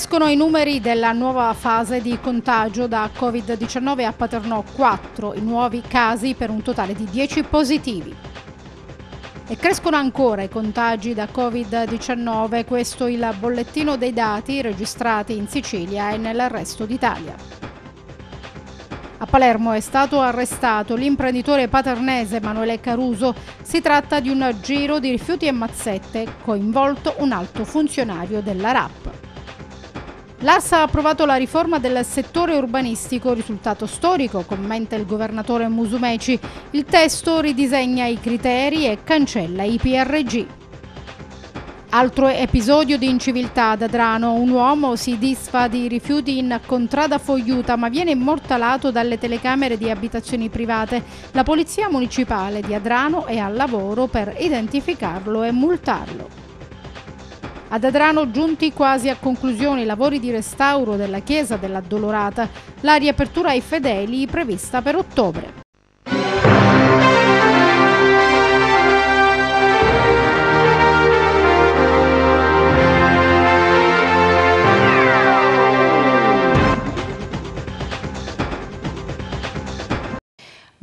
Crescono i numeri della nuova fase di contagio da Covid-19 a Paternò 4 i nuovi casi per un totale di 10 positivi. E crescono ancora i contagi da Covid-19, questo il bollettino dei dati registrati in Sicilia e nel resto d'Italia. A Palermo è stato arrestato l'imprenditore paternese Emanuele Caruso. Si tratta di un giro di rifiuti e mazzette, coinvolto un alto funzionario della RAP. L'ARSA ha approvato la riforma del settore urbanistico, risultato storico, commenta il governatore Musumeci. Il testo ridisegna i criteri e cancella i PRG. Altro episodio di inciviltà ad Adrano. Un uomo si disfa di rifiuti in contrada Fogliuta ma viene immortalato dalle telecamere di abitazioni private. La polizia municipale di Adrano è al lavoro per identificarlo e multarlo. Ad Adrano giunti quasi a conclusione i lavori di restauro della chiesa dell'Addolorata, la riapertura ai fedeli prevista per ottobre.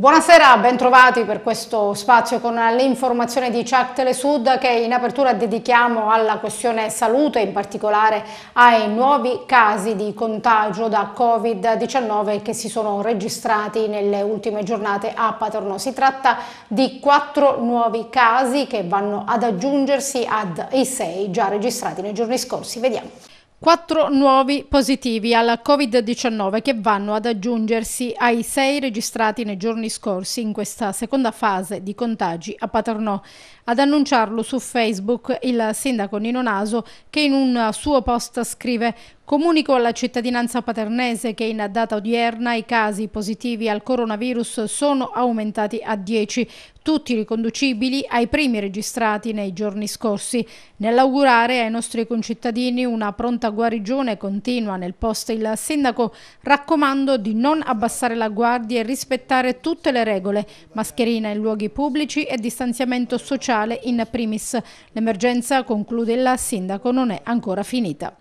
Buonasera, bentrovati per questo spazio con l'informazione di Ciac Telesud che in apertura dedichiamo alla questione salute, in particolare ai nuovi casi di contagio da Covid-19 che si sono registrati nelle ultime giornate a Paterno. Si tratta di quattro nuovi casi che vanno ad aggiungersi ad i sei già registrati nei giorni scorsi. Vediamo. Quattro nuovi positivi alla Covid-19 che vanno ad aggiungersi ai sei registrati nei giorni scorsi in questa seconda fase di contagi a Paternò. Ad annunciarlo su Facebook il sindaco Nino Naso che in un suo post scrive Comunico alla cittadinanza paternese che in data odierna i casi positivi al coronavirus sono aumentati a 10, tutti riconducibili ai primi registrati nei giorni scorsi. Nell'augurare ai nostri concittadini una pronta guarigione continua nel post il sindaco raccomando di non abbassare la guardia e rispettare tutte le regole, mascherina in luoghi pubblici e distanziamento sociale sociale in primis. L'emergenza, conclude il sindaco, non è ancora finita.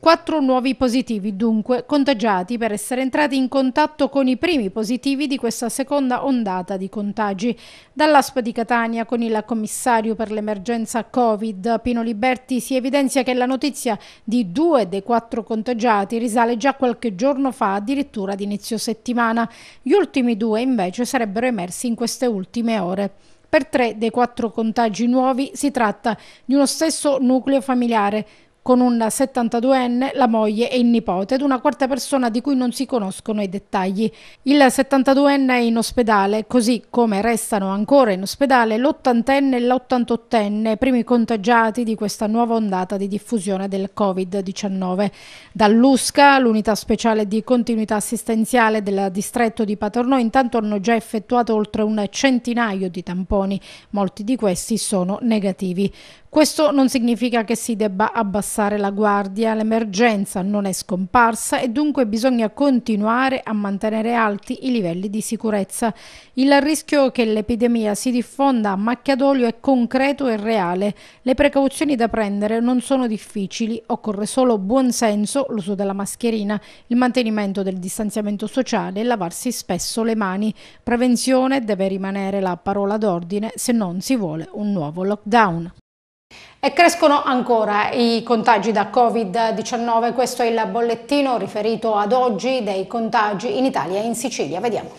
Quattro nuovi positivi dunque contagiati per essere entrati in contatto con i primi positivi di questa seconda ondata di contagi. Dall'ASP di Catania con il commissario per l'emergenza Covid Pino Liberti si evidenzia che la notizia di due dei quattro contagiati risale già qualche giorno fa, addirittura ad inizio settimana. Gli ultimi due invece sarebbero emersi in queste ultime ore. Per tre dei quattro contagi nuovi si tratta di uno stesso nucleo familiare, con un 72enne, la moglie e il nipote ed una quarta persona di cui non si conoscono i dettagli. Il 72enne è in ospedale, così come restano ancora in ospedale l'80enne e l'88enne, primi contagiati di questa nuova ondata di diffusione del Covid-19. Dall'USCA, l'unità speciale di continuità assistenziale del distretto di Paternò, intanto hanno già effettuato oltre un centinaio di tamponi, molti di questi sono negativi. Questo non significa che si debba abbassare la guardia, l'emergenza non è scomparsa e dunque bisogna continuare a mantenere alti i livelli di sicurezza. Il rischio che l'epidemia si diffonda a macchia d'olio è concreto e reale. Le precauzioni da prendere non sono difficili, occorre solo buon senso, l'uso della mascherina, il mantenimento del distanziamento sociale e lavarsi spesso le mani. Prevenzione deve rimanere la parola d'ordine se non si vuole un nuovo lockdown. E crescono ancora i contagi da Covid-19, questo è il bollettino riferito ad oggi dei contagi in Italia e in Sicilia, vediamo.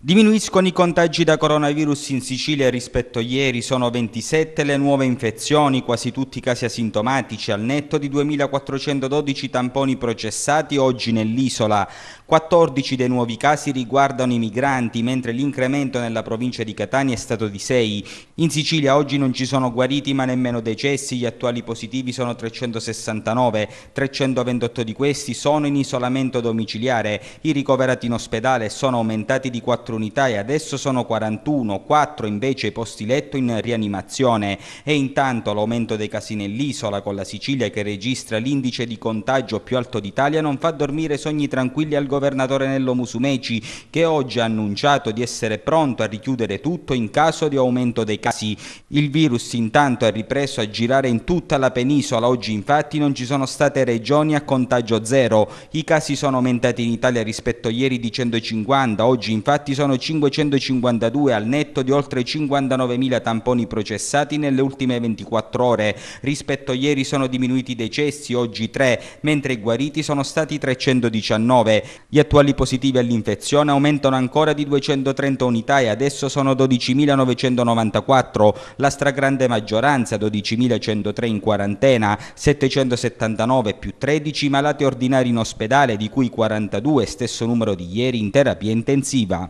Diminuiscono i contagi da coronavirus in Sicilia rispetto a ieri, sono 27 le nuove infezioni, quasi tutti casi asintomatici, al netto di 2.412 tamponi processati oggi nell'isola. 14 dei nuovi casi riguardano i migranti, mentre l'incremento nella provincia di Catania è stato di 6. In Sicilia oggi non ci sono guariti ma nemmeno decessi, gli attuali positivi sono 369, 328 di questi sono in isolamento domiciliare, i ricoverati in ospedale sono aumentati di 4 44 unità e adesso sono 41, 4 invece i posti letto in rianimazione e intanto l'aumento dei casi nell'isola con la Sicilia che registra l'indice di contagio più alto d'Italia non fa dormire sogni tranquilli al governatore Nello Musumeci che oggi ha annunciato di essere pronto a richiudere tutto in caso di aumento dei casi. Il virus intanto è ripreso a girare in tutta la penisola, oggi infatti non ci sono state regioni a contagio zero. I casi sono aumentati in Italia rispetto a ieri di 150, oggi infatti sono 552 al netto di oltre 59.000 tamponi processati nelle ultime 24 ore. Rispetto a ieri sono diminuiti i decessi, oggi 3, mentre i guariti sono stati 319. Gli attuali positivi all'infezione aumentano ancora di 230 unità e adesso sono 12.994, la stragrande maggioranza 12.103 in quarantena, 779 più 13 malati ordinari in ospedale, di cui 42, stesso numero di ieri, in terapia intensiva.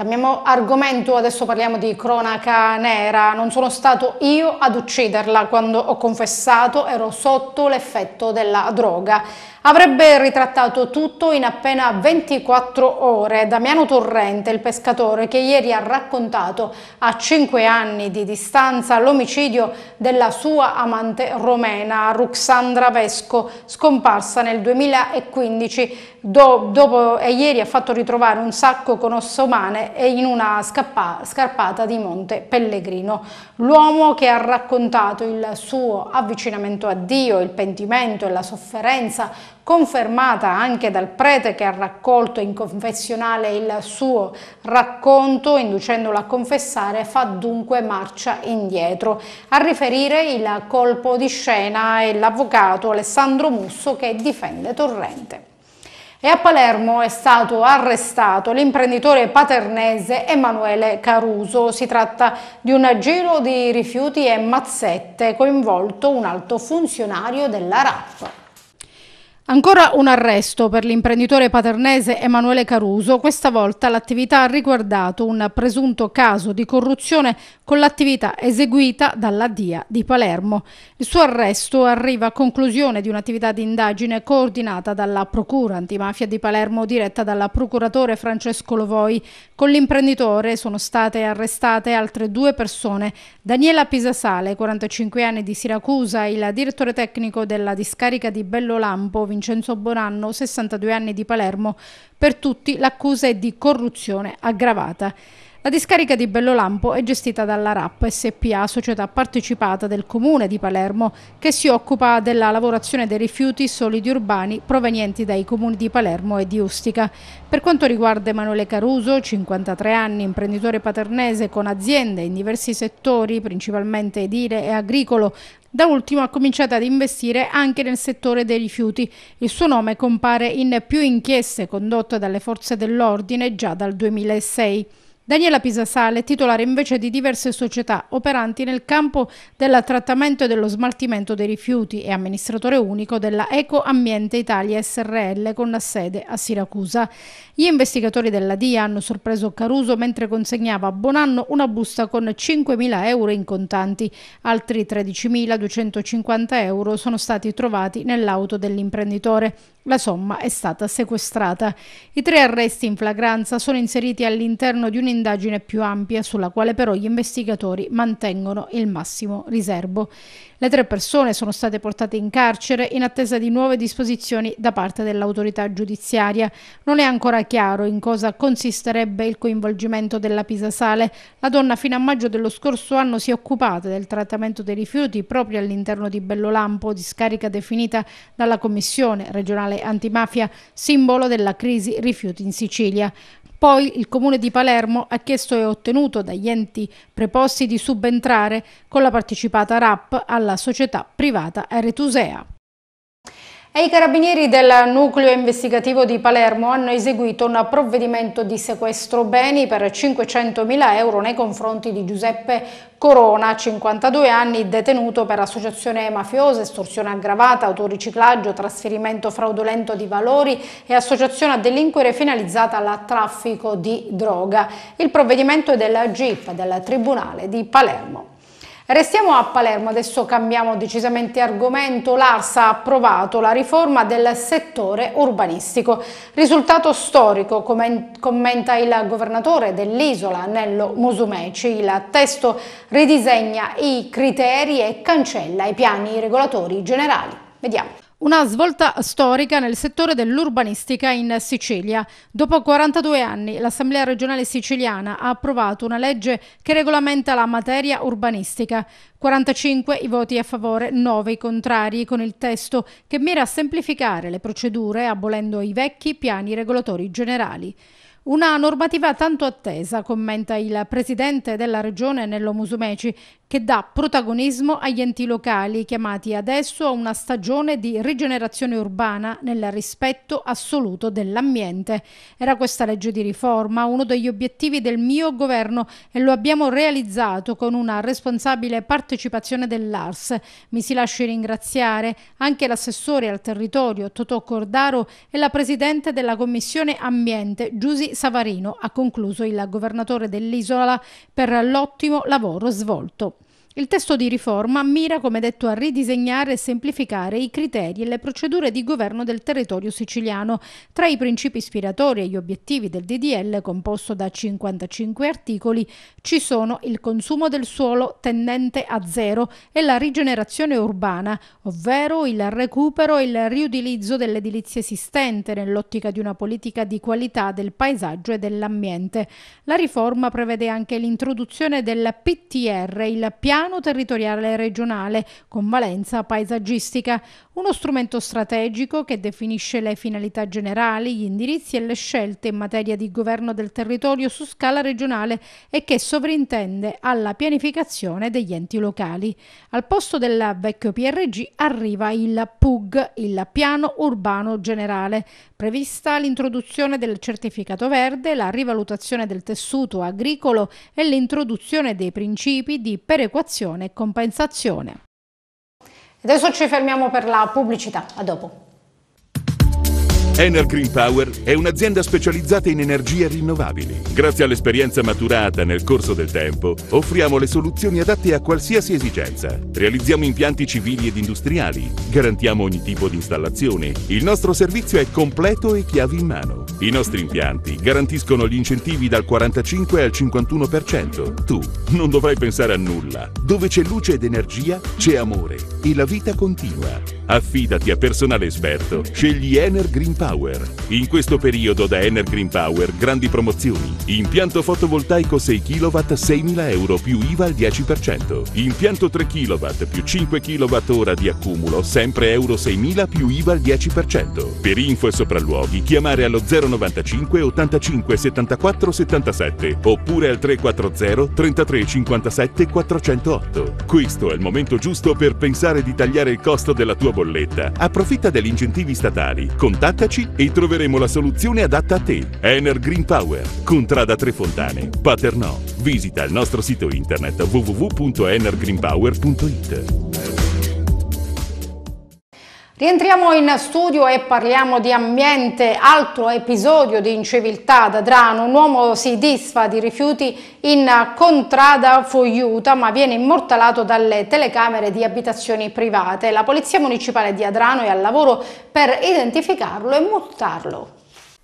Cambiamo argomento, adesso parliamo di cronaca nera. Non sono stato io ad ucciderla quando ho confessato, ero sotto l'effetto della droga. Avrebbe ritrattato tutto in appena 24 ore. Damiano Torrente, il pescatore che ieri ha raccontato a 5 anni di distanza l'omicidio della sua amante romena, Ruxandra Vesco, scomparsa nel 2015. Do, dopo, e ieri ha fatto ritrovare un sacco con ossa umane in una scappa, scarpata di Monte Pellegrino. L'uomo che ha raccontato il suo avvicinamento a Dio, il pentimento e la sofferenza confermata anche dal prete che ha raccolto in confessionale il suo racconto, inducendolo a confessare, fa dunque marcia indietro. A riferire il colpo di scena è l'avvocato Alessandro Musso che difende Torrente. E a Palermo è stato arrestato l'imprenditore paternese Emanuele Caruso. Si tratta di un giro di rifiuti e mazzette coinvolto un alto funzionario della RAF. Ancora un arresto per l'imprenditore paternese Emanuele Caruso. Questa volta l'attività ha riguardato un presunto caso di corruzione con l'attività eseguita dalla DIA di Palermo. Il suo arresto arriva a conclusione di un'attività di indagine coordinata dalla Procura antimafia di Palermo diretta dal procuratore Francesco Lovoi. Con l'imprenditore sono state arrestate altre due persone. Daniela Pisasale, 45 anni di Siracusa, il direttore tecnico della discarica di Bellolampo, Vincenzo Vincenzo Bonanno, 62 anni di Palermo. Per tutti l'accusa è di corruzione aggravata. La discarica di Bellolampo è gestita dalla RAP SPA, società partecipata del Comune di Palermo, che si occupa della lavorazione dei rifiuti solidi urbani provenienti dai comuni di Palermo e di Ustica. Per quanto riguarda Emanuele Caruso, 53 anni, imprenditore paternese con aziende in diversi settori, principalmente edile e agricolo, da ultimo ha cominciato ad investire anche nel settore dei rifiuti. Il suo nome compare in più inchieste condotte dalle forze dell'ordine già dal 2006. Daniela Pisasale è titolare invece di diverse società operanti nel campo del trattamento e dello smaltimento dei rifiuti e amministratore unico della Eco Ambiente Italia SRL con sede a Siracusa. Gli investigatori della DIA hanno sorpreso Caruso mentre consegnava a Bonanno una busta con 5.000 euro in contanti. Altri 13.250 euro sono stati trovati nell'auto dell'imprenditore. La somma è stata sequestrata. I tre arresti in flagranza sono inseriti all'interno di un'indagine più ampia sulla quale però gli investigatori mantengono il massimo riservo. Le tre persone sono state portate in carcere in attesa di nuove disposizioni da parte dell'autorità giudiziaria. Non è ancora chiaro in cosa consisterebbe il coinvolgimento della Pisa Sale. La donna fino a maggio dello scorso anno si è occupata del trattamento dei rifiuti proprio all'interno di Bellolampo, discarica definita dalla Commissione regionale nazionale antimafia, simbolo della crisi rifiuti in Sicilia. Poi il Comune di Palermo ha chiesto e ottenuto dagli enti preposti di subentrare con la partecipata RAP alla società privata Eretusea. E i carabinieri del nucleo investigativo di Palermo hanno eseguito un provvedimento di sequestro beni per 500.000 euro nei confronti di Giuseppe Corona, 52 anni, detenuto per associazione mafiosa, estorsione aggravata, autoriciclaggio, trasferimento fraudolento di valori e associazione a delinquere finalizzata al traffico di droga. Il provvedimento è della GIP del Tribunale di Palermo. Restiamo a Palermo, adesso cambiamo decisamente argomento. L'Arsa ha approvato la riforma del settore urbanistico. Risultato storico, commenta il governatore dell'isola, Nello Musumeci. Il testo ridisegna i criteri e cancella i piani regolatori generali. Vediamo. Una svolta storica nel settore dell'urbanistica in Sicilia. Dopo 42 anni l'Assemblea regionale siciliana ha approvato una legge che regolamenta la materia urbanistica. 45 i voti a favore, 9 i contrari, con il testo che mira a semplificare le procedure abolendo i vecchi piani regolatori generali. Una normativa tanto attesa, commenta il presidente della regione Nello Musumeci, che dà protagonismo agli enti locali chiamati adesso a una stagione di rigenerazione urbana nel rispetto assoluto dell'ambiente. Era questa legge di riforma uno degli obiettivi del mio governo e lo abbiamo realizzato con una responsabile partecipazione dell'ARS. Mi si lasci ringraziare anche l'assessore al territorio Totò Cordaro e la presidente della Commissione Ambiente Giusi Savarino, ha concluso il governatore dell'isola per l'ottimo lavoro svolto. Il testo di riforma mira, come detto, a ridisegnare e semplificare i criteri e le procedure di governo del territorio siciliano. Tra i principi ispiratori e gli obiettivi del DDL, composto da 55 articoli, ci sono il consumo del suolo tendente a zero e la rigenerazione urbana, ovvero il recupero e il riutilizzo dell'edilizia esistente nell'ottica di una politica di qualità del paesaggio e dell'ambiente. La riforma prevede anche l'introduzione del PTR, il piano piano territoriale regionale con valenza paesaggistica, uno strumento strategico che definisce le finalità generali, gli indirizzi e le scelte in materia di governo del territorio su scala regionale e che sovrintende alla pianificazione degli enti locali. Al posto del vecchio PRG arriva il PUG, il Piano Urbano Generale, prevista l'introduzione del certificato verde, la rivalutazione del tessuto agricolo e l'introduzione dei principi di perequazione comunicazione e compensazione. Adesso ci fermiamo per la pubblicità, a dopo. Enel Green Power è un'azienda specializzata in energie rinnovabili. Grazie all'esperienza maturata nel corso del tempo, offriamo le soluzioni adatte a qualsiasi esigenza. Realizziamo impianti civili ed industriali, garantiamo ogni tipo di installazione. Il nostro servizio è completo e chiavi in mano. I nostri impianti garantiscono gli incentivi dal 45 al 51%. Tu non dovrai pensare a nulla. Dove c'è luce ed energia, c'è amore e la vita continua. Affidati a personale esperto. Scegli Ener Green Power. Power. In questo periodo da Ener Green Power grandi promozioni. Impianto fotovoltaico 6 kW 6.000 euro più IVA al 10%. Impianto 3 kW più 5 kWh di accumulo sempre euro 6.000 più IVA al 10%. Per info e sopralluoghi chiamare allo 095 85 74 77 oppure al 340 33 57 408. Questo è il momento giusto per pensare di tagliare il costo della tua bolletta. Approfitta degli incentivi statali. Contattaci amici e troveremo la soluzione adatta a te. Ener Green Power, Contrada Tre Fontane, Paternò. Visita il nostro sito internet www.energreenpower.it. Rientriamo in studio e parliamo di ambiente, altro episodio di inciviltà ad Adrano, un uomo si disfa di rifiuti in contrada Fogliuta ma viene immortalato dalle telecamere di abitazioni private. La Polizia Municipale di Adrano è al lavoro per identificarlo e multarlo.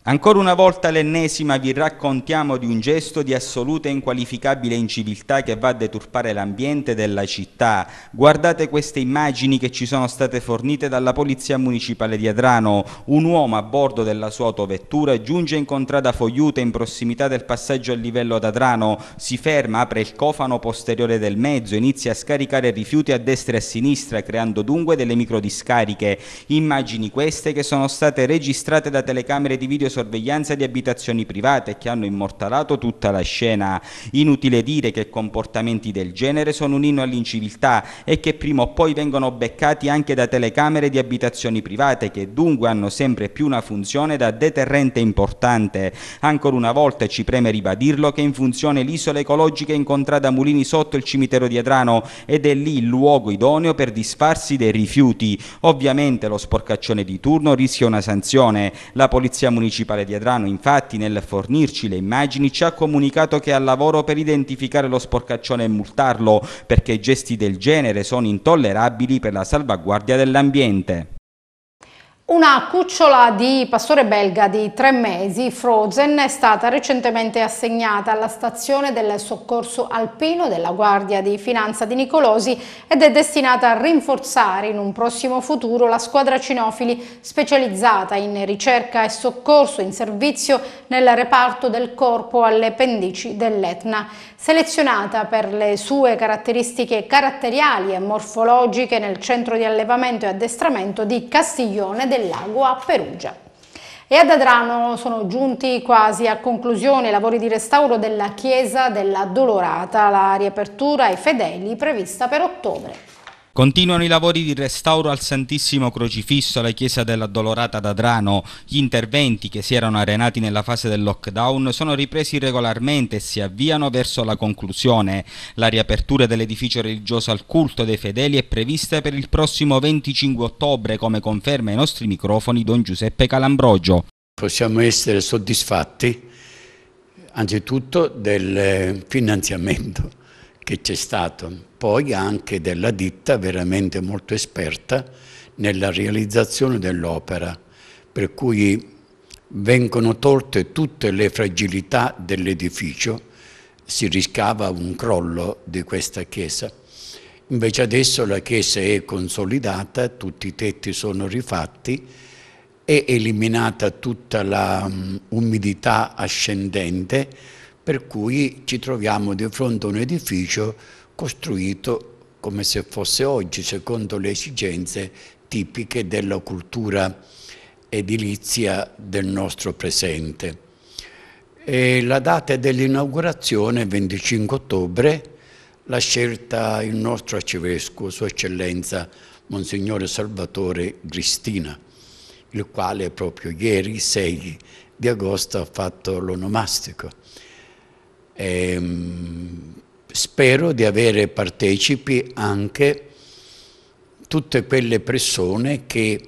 Ancora una volta l'ennesima vi raccontiamo di un gesto di assoluta e inqualificabile inciviltà che va a deturpare l'ambiente della città. Guardate queste immagini che ci sono state fornite dalla Polizia Municipale di Adrano. Un uomo a bordo della sua autovettura giunge in contrada Fogliuta in prossimità del passaggio a livello ad Adrano, si ferma, apre il cofano posteriore del mezzo, inizia a scaricare rifiuti a destra e a sinistra creando dunque delle microdiscariche. Immagini queste che sono state registrate da telecamere di video sorveglianza di abitazioni private che hanno immortalato tutta la scena. Inutile dire che comportamenti del genere sono un inno all'inciviltà e che prima o poi vengono beccati anche da telecamere di abitazioni private che dunque hanno sempre più una funzione da deterrente importante. Ancora una volta ci preme ribadirlo che in funzione l'isola ecologica è incontrata a Mulini sotto il cimitero di Adrano ed è lì il luogo idoneo per disfarsi dei rifiuti. Ovviamente lo sporcaccione di turno rischia una sanzione. La polizia municipale municipale di Adrano infatti nel fornirci le immagini ci ha comunicato che è al lavoro per identificare lo sporcaccione e multarlo perché gesti del genere sono intollerabili per la salvaguardia dell'ambiente. Una cucciola di pastore belga di tre mesi, Frozen, è stata recentemente assegnata alla stazione del soccorso alpino della Guardia di Finanza di Nicolosi ed è destinata a rinforzare in un prossimo futuro la squadra cinofili specializzata in ricerca e soccorso in servizio nel reparto del corpo alle pendici dell'Etna. Selezionata per le sue caratteristiche caratteriali e morfologiche nel centro di allevamento e addestramento di Castiglione del del Lago a Perugia. E ad Adrano sono giunti quasi a conclusione i lavori di restauro della chiesa della Dolorata, la riapertura ai fedeli prevista per ottobre. Continuano i lavori di restauro al Santissimo Crocifisso alla chiesa della Dolorata d'Adrano. Gli interventi che si erano arenati nella fase del lockdown sono ripresi regolarmente e si avviano verso la conclusione. La riapertura dell'edificio religioso al culto dei fedeli è prevista per il prossimo 25 ottobre, come conferma ai nostri microfoni Don Giuseppe Calambrogio. Possiamo essere soddisfatti anzitutto del eh, finanziamento che c'è stato, poi anche della ditta veramente molto esperta nella realizzazione dell'opera, per cui vengono tolte tutte le fragilità dell'edificio, si riscava un crollo di questa chiesa. Invece adesso la chiesa è consolidata, tutti i tetti sono rifatti, è eliminata tutta l'umidità mm, ascendente, per cui ci troviamo di fronte a un edificio costruito come se fosse oggi, secondo le esigenze tipiche della cultura edilizia del nostro presente. E la data dell'inaugurazione è 25 ottobre, l'ha scelta il nostro arcivescovo, Sua Eccellenza Monsignore Salvatore Cristina, il quale proprio ieri, 6 di agosto, ha fatto l'onomastico. Ehm, spero di avere partecipi anche tutte quelle persone che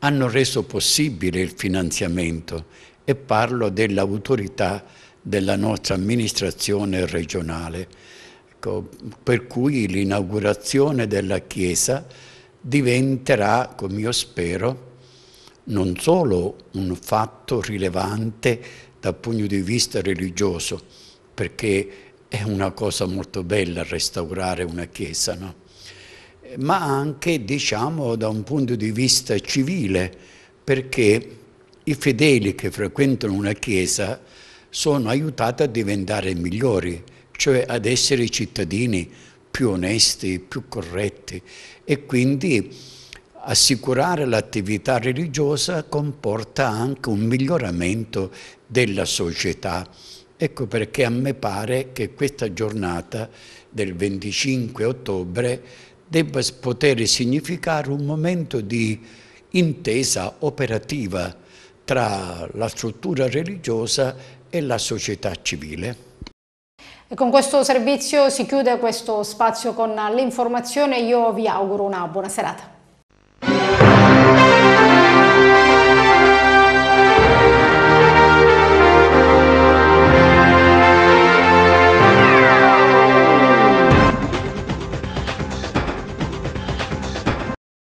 hanno reso possibile il finanziamento e parlo dell'autorità della nostra amministrazione regionale, ecco, per cui l'inaugurazione della Chiesa diventerà, come io spero, non solo un fatto rilevante dal punto di vista religioso, perché è una cosa molto bella restaurare una chiesa, no? ma anche diciamo, da un punto di vista civile, perché i fedeli che frequentano una chiesa sono aiutati a diventare migliori, cioè ad essere cittadini più onesti, più corretti e quindi assicurare l'attività religiosa comporta anche un miglioramento della società. Ecco perché a me pare che questa giornata del 25 ottobre debba poter significare un momento di intesa operativa tra la struttura religiosa e la società civile. E con questo servizio si chiude questo spazio con l'informazione, io vi auguro una buona serata.